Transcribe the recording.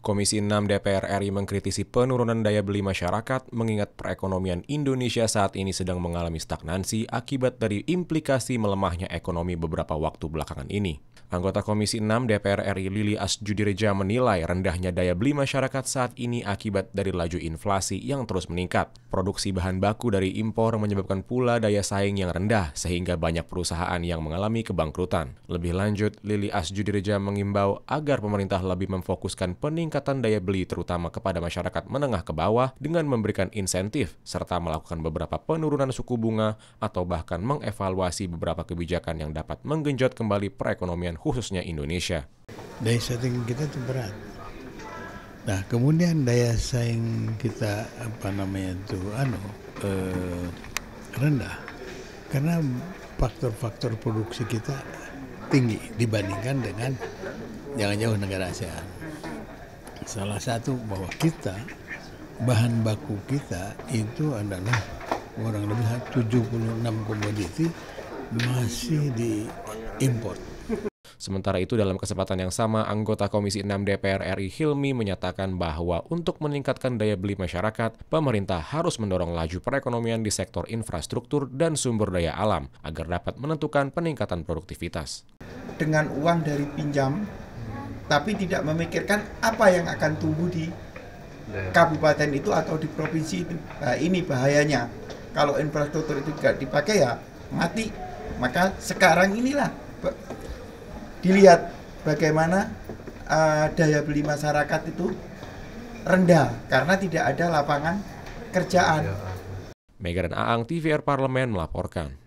Komisi 6 DPR RI mengkritisi penurunan daya beli masyarakat mengingat perekonomian Indonesia saat ini sedang mengalami stagnansi akibat dari implikasi melemahnya ekonomi beberapa waktu belakangan ini. Anggota Komisi 6 DPR RI Lili Asjudireja menilai rendahnya daya beli masyarakat saat ini akibat dari laju inflasi yang terus meningkat. Produksi bahan baku dari impor menyebabkan pula daya saing yang rendah sehingga banyak perusahaan yang mengalami kebangkrutan. Lebih lanjut, Lili Asjudireja mengimbau agar pemerintah lebih memfokuskan peningkatan daya beli terutama kepada masyarakat menengah ke bawah dengan memberikan insentif serta melakukan beberapa penurunan suku bunga atau bahkan mengevaluasi beberapa kebijakan yang dapat menggenjot kembali perekonomian khususnya Indonesia. Daya saing kita itu berat. Nah, kemudian daya saing kita apa namanya itu anu eh, rendah karena faktor-faktor produksi kita tinggi dibandingkan dengan jangan jauh negara ASEAN. Salah satu bahwa kita bahan baku kita itu adalah kurang lebih 76 komoditi masih diimpor. Sementara itu dalam kesempatan yang sama, anggota Komisi 6 DPR RI Hilmi menyatakan bahwa untuk meningkatkan daya beli masyarakat, pemerintah harus mendorong laju perekonomian di sektor infrastruktur dan sumber daya alam agar dapat menentukan peningkatan produktivitas. Dengan uang dari pinjam, tapi tidak memikirkan apa yang akan tumbuh di iya. kabupaten itu atau di provinsi itu. Nah, ini bahayanya. Kalau infrastruktur itu tidak dipakai ya mati. Maka sekarang inilah dilihat bagaimana uh, daya beli masyarakat itu rendah karena tidak ada lapangan kerjaan. Iya. dan Aang TVR Parlemen melaporkan.